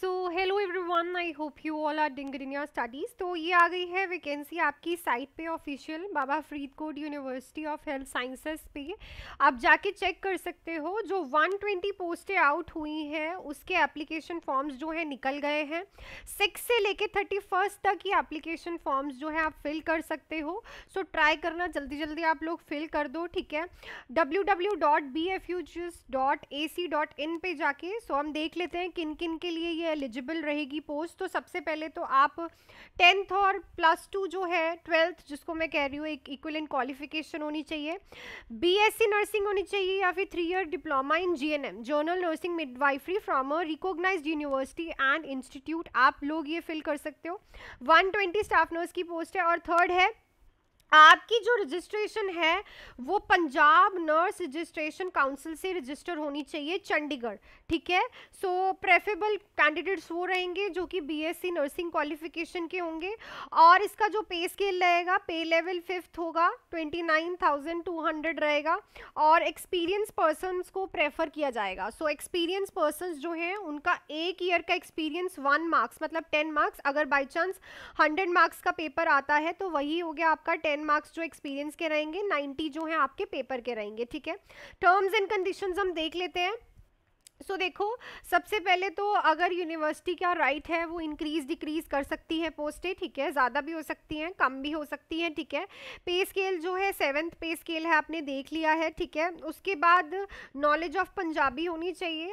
So hello everyone I hope you all are doing in your studies तो ये आ गई है वैकेंसी आपकी साइट पे official Baba Faridkot university of health sciences पे आप जाके चेक कर सकते हो जो 120 पोस्टें आउट हुई हैं उसके एप्लीकेशन फॉर्म्स जो है निकल गए हैं सिक्स से लेके थर्टी फर्स्ट तक ये एप्लीकेशन फॉर्म्स जो है आप फिल कर सकते हो सो so, ट्राई करना जल्दी जल्दी आप लोग फिल कर दो ठीक है W W dot B F U A C in पर जाके सो so, हम देख लेते हैं किन किन के लिए ये एलिजिबल एलिजिबल रहेगी पोस्ट तो सबसे पहले तो आप टेंथ और प्लस टू जो है ट्वेल्थ जिसको मैं कह रही हूँ एक इक्वल इन क्वालिफिकेशन होनी चाहिए बीएससी नर्सिंग होनी चाहिए या फिर three year diploma in GNM general nursing midwifery from a recognize university and institute आप लोग ये फिल कर सकते हो ट्वेंटी स्टाफ नर्स की पोस्ट है और थर्ड है आपकी जो रजिस्ट्रेशन है वो पंजाब नर्स रजिस्ट्रेशन काउंसिल से रजिस्टर होनी चाहिए चंडीगढ़ ठीक है सो प्रेफेबल कैंडिडेट्स वो रहेंगे जो कि बीएससी नर्सिंग क्वालिफिकेशन के होंगे और इसका जो पे स्केल रहेगा पे लेवल फिफ्थ होगा twenty nine thousand two hundred रहेगा और एक्सपीरियंस पर्सन को प्रेफर किया जाएगा सो एक्सपीरियंस पर्सन जो हैं उनका एक ईयर का एक्सपीरियंस वन मार्क्स मतलब टेन मार्क्स अगर बाई चांस हंड्रेड मार्क्स का पेपर आता है तो वही हो गया आपका टेन टेन मार्क्स जो एक्सपीरियंस के रहेंगे नाइन्टी जो हैं आपके पेपर के रहेंगे ठीक है टर्म्स एंड कंडीशंस हम देख लेते हैं सो so, देखो सबसे पहले तो अगर यूनिवर्सिटी का राइट है वो इंक्रीज डिक्रीज कर सकती है पोस्टें ठीक है ज़्यादा भी हो सकती हैं कम भी हो सकती हैं ठीक है पे स्केल जो है सेवन्थ पे स्केल है आपने देख लिया है ठीक है उसके बाद नॉलेज ऑफ पंजाबी होनी चाहिए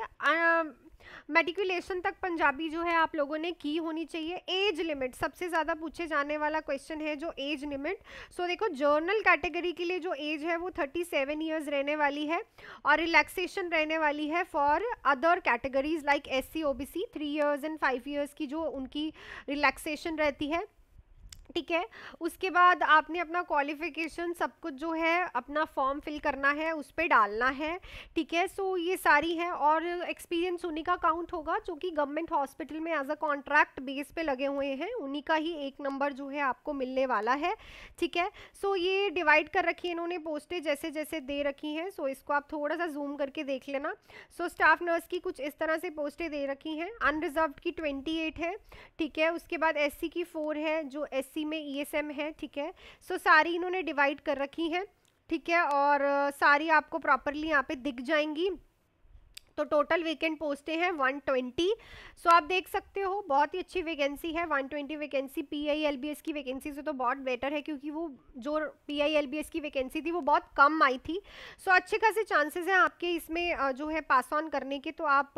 मेटिकुलेशन तक पंजाबी जो है आप लोगों ने की होनी चाहिए एज लिमिट सबसे ज़्यादा पूछे जाने वाला क्वेश्चन है जो एज लिमिट सो देखो जर्नल कैटेगरी के लिए जो एज है वो थर्टी सेवन ईयर्स रहने वाली है और रिलैक्सेशन रहने वाली है for other categories like S C O B C three years and five years की जो उनकी रिलैक्सेशन रहती है ठीक है उसके बाद आपने अपना क्वालिफिकेशन सब कुछ जो है अपना फॉर्म फिल करना है उस पर डालना है ठीक है सो ये सारी है और एक्सपीरियंस उन्हीं का काउंट होगा जो कि गवर्नमेंट हॉस्पिटल में एज अ कॉन्ट्रैक्ट बेस पे लगे हुए हैं उन्हीं का ही एक नंबर जो है आपको मिलने वाला है ठीक है सो ये डिवाइड कर रखी है इन्होंने पोस्टें जैसे जैसे दे रखी हैं सो इसको आप थोड़ा सा जूम करके देख लेना सो स्टाफ नर्स की कुछ इस तरह से पोस्टें दे रखी हैं अनरिजर्व की ट्वेंटी है ठीक है उसके बाद एस की फ़ोर है जो एस सी में एम e है ठीक है सो so, सारी इन्होंने डिवाइड कर रखी हैं ठीक है और सारी आपको प्रॉपरली यहाँ पे दिख जाएंगी तो टोटल वेकेंट पोस्टें हैं 120 सो आप देख सकते हो बहुत ही अच्छी वैकेंसी है 120 vacancy P I L B S की वैकेंसी से तो बहुत बेटर है क्योंकि वो जो P I L B S की वैकेंसी थी वो बहुत कम आई थी सो so, अच्छे खासे चांसेस हैं आपके इसमें जो है पास ऑन करने के तो आप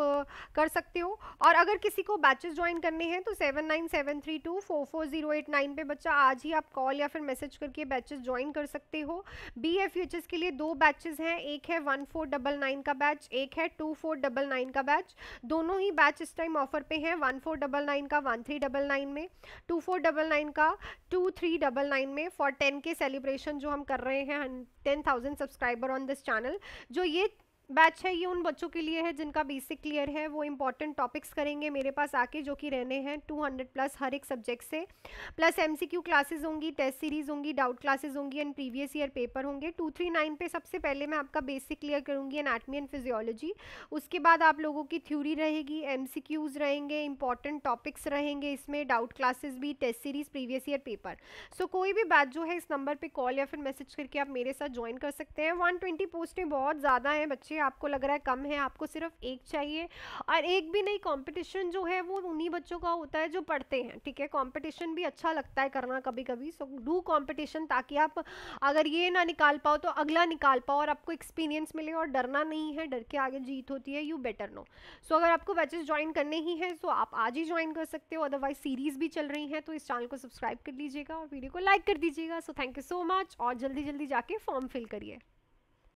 कर सकते हो और अगर किसी को बैचेस ज्वाइन करने हैं तो seven nine seven three two four four zero eight nine पे बच्चा आज ही आप कॉल या फिर मैसेज करके बैचेस ज्वाइन कर सकते हो बी एफ के लिए दो बैचेज हैं एक है वन फोर डबल नाइन का बैच एक है two four four double nine का बैच दोनों ही बैच इस टाइम ऑफर पे हैं वन फोर डबल नाइन का वन थ्री डबल नाइन में टू फोर डबल नाइन का टू थ्री डबल नाइन में फॉर टेन के सेलिब्रेशन जो हम कर रहे हैं ten thousand subscriber on this channel जो ये बैच है ये उन बच्चों के लिए है जिनका बेसिक क्लियर है वो इंपॉर्टेंट टॉपिक्स करेंगे मेरे पास आके जो कि रहने हैं 200 प्लस हर एक सब्जेक्ट से प्लस एमसीक्यू क्लासेस होंगी टेस्ट सीरीज होंगी डाउट क्लासेस होंगी एंड प्रीवियस ईयर पेपर होंगे 239 पे सबसे पहले मैं आपका बेसिक क्लियर करूँगी एनाटमी एंड फिजियोलॉजी उसके बाद आप लोगों की थ्यूरी रहेगी एम रहेंगे इंपॉर्टेंट टॉपिक्स रहेंगे इसमें डाउट क्लासेस भी test series previous year paper so कोई भी बैच जो है इस नंबर पर कॉल या फिर मैसेज करके आप मेरे साथ ज्वाइन कर सकते हैं वन पोस्टें बहुत ज़्यादा हैं बच्चे आपको लग रहा है कम है आपको सिर्फ एक चाहिए और एक भी नहीं कंपटीशन जो है वो उन्हीं बच्चों का होता है जो पढ़ते हैं ठीक है कंपटीशन भी अच्छा लगता है करना कभी कभी सो डू कंपटीशन ताकि आप अगर ये ना निकाल पाओ तो अगला निकाल पाओ और आपको एक्सपीरियंस मिले और डरना नहीं है डर के आगे जीत होती है यू बेटर नो सो अगर आपको बैचेस ज्वाइन करने ही हैं सो आप आज ही ज्वाइन कर सकते हो अदरवाइज सीरीज़ भी चल रही हैं तो इस चैनल को सब्सक्राइब कर लीजिएगा और वीडियो को लाइक कर दीजिएगा so thank you so much और जल्दी जल्दी जाके फॉर्म फिल करिए